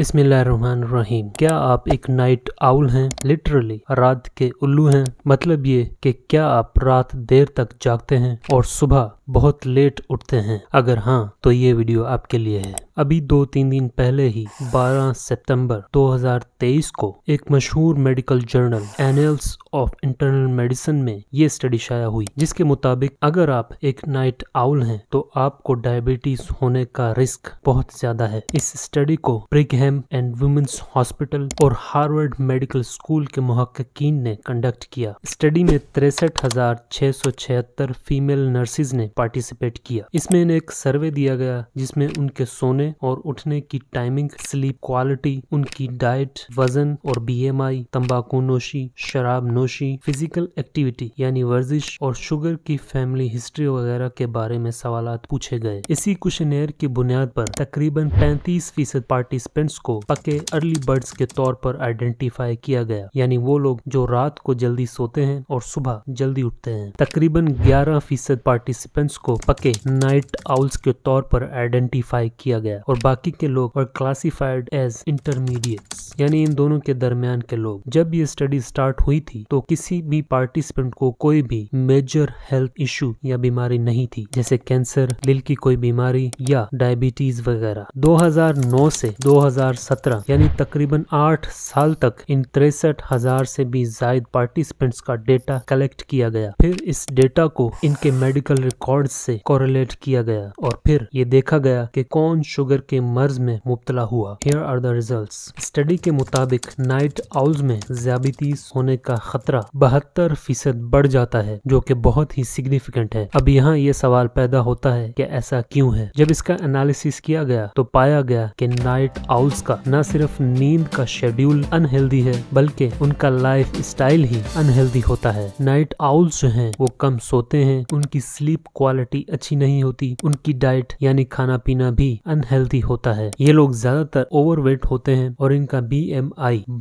रहीम क्या आप एक नाइट आउल हैं लिटरली रात के उल्लू हैं मतलब ये कि क्या आप रात देर तक जागते हैं और सुबह बहुत लेट उठते हैं अगर हाँ तो ये वीडियो आपके लिए है अभी दो तीन दिन पहले ही 12 सितंबर 2023 को एक मशहूर medical journal annals of internal medicine में ये स्टडी शाया हुई जिसके मुताबिक अगर आप एक नाइट आउल हैं तो आपको डायबिटीज होने का रिस्क बहुत ज्यादा है इस स्टडी को ब्रिगहम एंड वुमेन्स हॉस्पिटल और हार्वर्ड मेडिकल स्कूल के मुहक्कीन ने कंडक्ट किया स्टडी में तिरसठ फीमेल नर्सिस ने पार्टिसिपेट किया इसमें इन्हें एक सर्वे दिया गया जिसमें उनके सोने और उठने की टाइमिंग स्लीप क्वालिटी उनकी डाइट वजन और बीएमआई, तंबाकू नोशी शराब नोशी फिजिकल एक्टिविटी यानी वर्जिश और शुगर की फैमिली हिस्ट्री वगैरह के बारे में सवाल पूछे गए इसी कुशनेर की बुनियाद पर तकरीबन 35 फीसद पार्टिसिपेंट्स को पके अर्ली बर्ड्स के तौर पर आइडेंटिफाई किया गया यानी वो लोग जो रात को जल्दी सोते हैं और सुबह जल्दी उठते हैं तकरीबन 11 फीसद पार्टिसिपेंट स्टूडेंट्स को पके नाइट आउल्स के तौर पर आइडेंटिफाई किया गया और बाकी के लोग और क्लासिफाइड एज इंटरमीडिएट्स यानी इन दोनों के दरमियान के लोग जब ये स्टडी स्टार्ट हुई थी तो किसी भी पार्टिसिपेंट को कोई भी मेजर हेल्थ इशू या बीमारी नहीं थी जैसे कैंसर दिल की कोई बीमारी या डायबिटीज वगैरह 2009 से 2017 यानी तकरीबन आठ साल तक इन तिरसठ हजार से भी जायद पार्टिसिपेंट्स का डेटा कलेक्ट किया गया फिर इस डेटा को इनके मेडिकल रिकॉर्ड रिकॉर्ड से कोरिलेट किया गया और फिर ये देखा गया कि कौन शुगर के मर्ज में मुबतला हुआ here are the result study के मुताबिक नाइट आउल्स में ज्याबितीस होने का खतरा बहत्तर फीसद बढ़ जाता है जो कि बहुत ही सिग्निफिकेंट है अब यहाँ ये सवाल पैदा होता है कि ऐसा क्यों है जब इसका एनालिसिस किया गया तो पाया गया कि नाइट आउल्स का न सिर्फ नींद का शेड्यूल अनहेल्दी है बल्कि उनका लाइफ स्टाइल ही अनहेल्दी होता है नाइट आउल्स जो है वो कम सोते हैं उनकी स्लीप क्वालिटी क्वालिटी अच्छी नहीं होती उनकी डाइट यानी खाना पीना भी अनहेल्दी होता है ये लोग ज्यादातर ओवरवेट होते हैं और इनका बी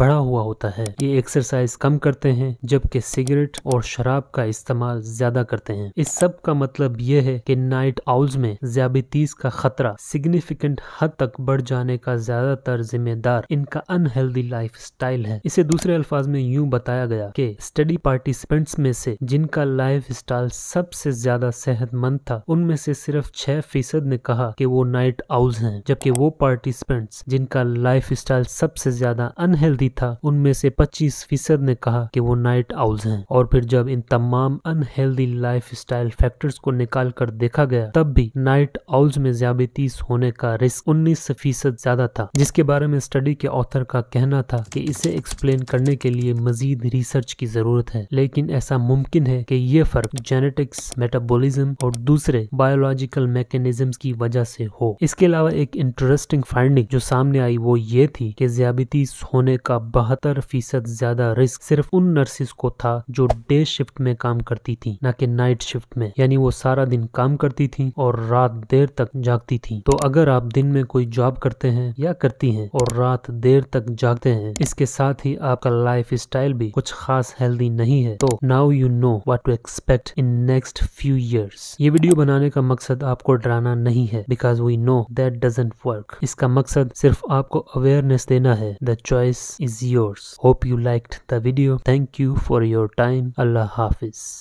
बढ़ा हुआ होता है ये एक्सरसाइज कम करते हैं जबकि सिगरेट और शराब का इस्तेमाल ज्यादा करते हैं इस सब का मतलब ये है कि नाइट आउल्स में ज्याबितीज का खतरा सिग्निफिकेंट हद तक बढ़ जाने का ज्यादातर जिम्मेदार इनका अनहेल्दी लाइफ स्टाइल है इसे दूसरे अल्फाज में यूं बताया गया कि स्टडी पार्टिसिपेंट्स में से जिनका लाइफ स्टाइल सबसे ज्यादा सेहत सेहतमंद था उनमें से सिर्फ छह फीसद ने कहा कि वो नाइट आउल्स हैं जबकि वो पार्टिसिपेंट्स जिनका लाइफ स्टाइल सबसे ज्यादा अनहेल्दी था उनमें से पच्चीस फीसद ने कहा कि वो नाइट आउल्स हैं और फिर जब इन तमाम अनहेल्दी लाइफ स्टाइल फैक्टर्स को निकाल कर देखा गया तब भी नाइट आउल्स में ज्यादातीस होने का रिस्क उन्नीस फीसद ज्यादा था जिसके बारे में स्टडी के ऑथर का कहना था कि इसे एक्सप्लेन करने के लिए मजीद रिसर्च की जरूरत है लेकिन ऐसा मुमकिन है कि ये फर्क जेनेटिक्स मेटाबॉलिज्म और दूसरे बायोलॉजिकल मैकेनिज्म की वजह से हो इसके अलावा एक इंटरेस्टिंग फाइंडिंग जो सामने आई वो ये थी कि ज्याबितीस होने का बहत्तर फीसद ज्यादा रिस्क सिर्फ उन नर्सिस को था जो डे शिफ्ट में काम करती थी न कि नाइट शिफ्ट में यानी वो सारा दिन काम करती थी और रात देर तक जागती थी तो अगर आप दिन में कोई जॉब करते हैं या करती हैं और रात देर तक जागते हैं इसके साथ ही आपका लाइफ स्टाइल भी कुछ खास हेल्दी नहीं है तो now you know what to expect in next few years ये वीडियो बनाने का मकसद आपको डराना नहीं है because we know that doesn't work इसका मकसद सिर्फ आपको अवेयरनेस देना है the choice is yours hope you like the video thank you for your time अल्लाह हाफिज